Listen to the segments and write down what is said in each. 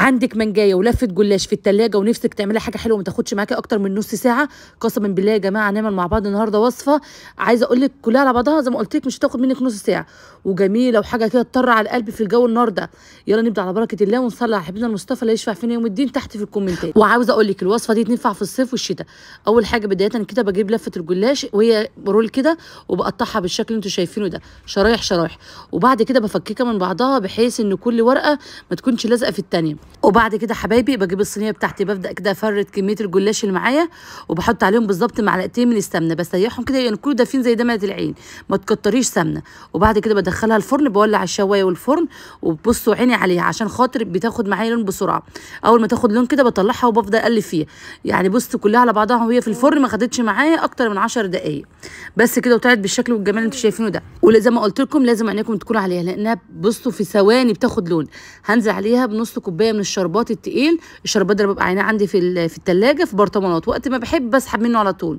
عندك منجايه ولفه جلاش في التلاجة ونفسك تعملي حاجه حلوه ما تاخدش معاكي اكتر من نص ساعه قسما بالله يا جماعه نعمل مع بعض النهارده وصفه عايزه اقول لك كلها على بعضها زي ما قلت لك مش هتاخد منك نص ساعه وجميله وحاجه كده تطر على القلب في الجو النهارده يلا نبدا على بركه الله ونصلي على حبيبنا المصطفى اللي يشفع فينا يوم الدين تحت في الكومنتات وعاوزه اقول لك الوصفه دي تنفع في الصيف والشتاء اول حاجه بدايه كده بجيب لفه الجلاش وهي رول كده وبقطعها بالشكل اللي انتم شايفينه ده شرايح شرايح وبعد كده بفككها من بعضها بحيث ان كل ورقه ما تكونش لازقه في الثانيه وبعد كده حبايبي بجيب الصينيه بتاعتي ببدا كده افرد كميه الجلاش اللي معايا وبحط عليهم بالظبط معلقتين من السمنه بسيحهم كده يعني كله دافين زي دمعه العين ما تكتريش سمنه وبعد كده بدخلها الفرن بولع الشوايه والفرن وبصوا عيني عليها عشان خاطر بتاخد معايا لون بسرعه اول ما تاخد لون كده بطلعها وبفضل اقلب فيها يعني بص كلها على بعضها وهي في الفرن ما خدتش معايا اكتر من 10 دقائق بس كده وطلعت بالشكل والجمال اللي انتم شايفينه ده وزي ما قلت لكم لازم عينيكم تكون عليها لانها بصوا في ثواني بتاخد لون هنزل عليها بنص كوبايه من الشربات التقيل الشربات ده ببقى عينيه عندي في في الثلاجه في برطمانات وقت ما بحب بسحب منه على طول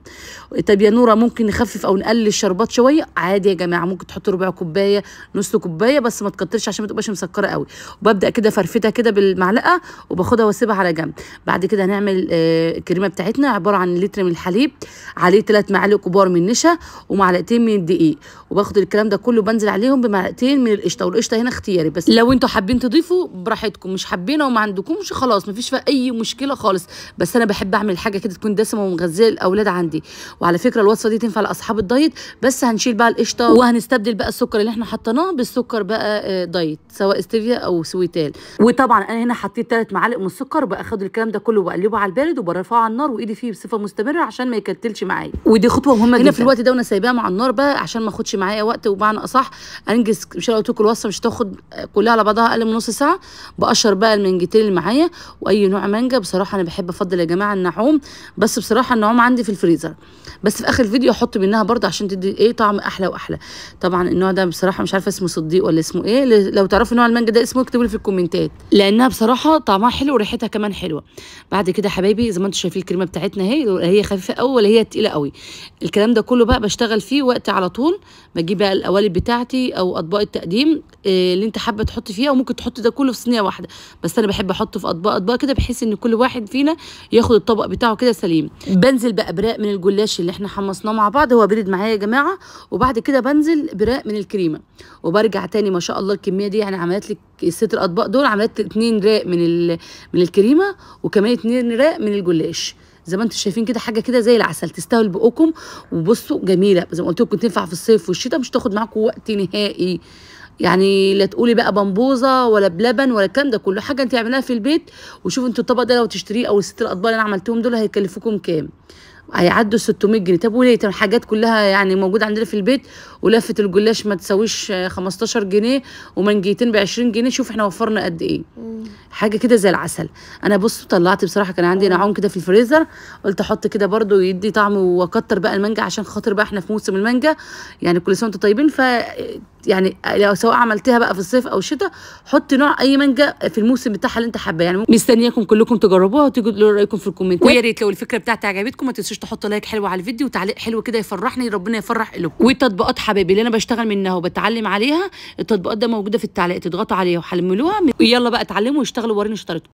طب يا نوره ممكن نخفف او نقلل الشربات شويه عادي يا جماعه ممكن تحط ربع كوبايه نص كوبايه بس ما تكترش عشان ما تبقاش مسكره قوي وببدا كده فرفتها كده بالمعلقه وباخدها واسيبها على جنب بعد كده هنعمل آه، الكريمه بتاعتنا عباره عن لتر من الحليب عليه ثلاث معالق كبار من نشا ومعلقتين من الدقيق وباخد الكلام ده كله بنزل عليهم بمعلقتين من القشطه والقشطه هنا اختياري بس لو انتوا حابين تضيفوا براحتكم مش حابين وما عندكمش خلاص مفيش فيها اي مشكله خالص بس انا بحب اعمل حاجه كده تكون دسمه ومغذيه للاولاد عندي وعلى فكره الوصفه دي تنفع لاصحاب الدايت بس هنشيل بقى القشطه وهنستبدل بقى السكر اللي احنا حطيناه بالسكر بقى آه، دايت سواء ستيفيا او سويتال وطبعا انا هنا حطيت ثلاث معالق من السكر باخد الكلام ده كله وبقلبه على البارد وبرفعه على النار وايدي فيه بصفه مستمره عشان ما يكتلش معايا ودي خطوه مهمه هنا جدا. في الوقت ده وانا سايباها مع النار بقى عشان ما اخدش معايا وقت وبمعنى اصح انجز مش قلت لكم الوصفه مش تاخد كلها على بعضها اقل من نص ساعه بقشر بقى المنج المانجتين اللي معايا واي نوع مانجا بصراحه انا بحب افضل يا جماعه النعوم بس بصراحه النعوم عندي في الفريزر بس في اخر الفيديو احط منها برده عشان تدي ايه طعم احلى واحلى طبعا النوع ده بصراحه مش عارفه اسمه صديق ولا اسمه ايه لو تعرفوا نوع المانجا ده اسمه اكتبوا لي في الكومنتات لانها بصراحه طعمها حلو وريحتها كمان حلوه بعد كده حبايبي زي ما انتم شايفين الكريمه بتاعتنا اهي هي خفيفه قوي ولا هي تقيله قوي الكلام ده كله بقى بشتغل فيه وقت على طول بجيب بقى القوالب بتاعتي او اطباق التقديم آه، اللي انت حابه تحط فيها وممكن تحط ده كله في صينيه واحده بس انا بحب احطه في اطباق اطباق كده بحيث ان كل واحد فينا ياخد الطبق بتاعه كده سليم بنزل بابراق من الجلاش اللي احنا حمصناه مع بعض هو برد معايا يا جماعه وبعد كده بنزل براق من الكريمه وبرجع تاني ما شاء الله الكميه دي يعني عملت لي الست الاطباق دول عملت اتنين راق من من الكريمه وكمان اتنين راق من الجلاش زي ما انتم شايفين كده حاجه كده زي العسل تستاهل بقكم وبصوا جميله زي ما قلت لكم تنفع في الصيف والشتاء مش تاخد معاكم وقت نهائي يعني لا تقولي بقى بمبوزه ولا بلبن ولا الكلام ده كله حاجه انت عاملاها في البيت وشوفي انت الطبق ده لو تشتريه او الست الاطباق اللي انا عملتهم دول هيكلفوكم كام هيعدوا 600 جنيه طب وليه طب كلها يعني موجوده عندنا في البيت ولفه الجلاش ما تساويش 15 آه، جنيه ومنجيتين ب 20 جنيه شوف احنا وفرنا قد ايه حاجه كده زي العسل انا بص طلعت بصراحه كان عندي نعوم كده في الفريزر قلت احط كده برده يدي طعم واكتر بقى المانجا عشان خاطر بقى احنا في موسم المانجا يعني كل سنه وانتم طيبين ف يعني لو سواء عملتها بقى في الصيف او الشتاء حطي نوع اي مانجا في الموسم بتاعها اللي انت حباه يعني مستنياكم كلكم تجربوها وتقولوا رايكم في الكومنت ويا ريت لو الفكره بتاعتي عجبتكم ما تنسوش تحطوا لايك حلو على الفيديو وتعليق حلو كده يفرحني ربنا يفرح قلوبكم والتطبيقات حبايبي اللي انا بشتغل منها وبتعلم عليها التطبيقات ده موجوده في التعليقات تضغطوا عليها وحملوها ويلا بقى اتعلموا واشتغلوا وريني شطارتكم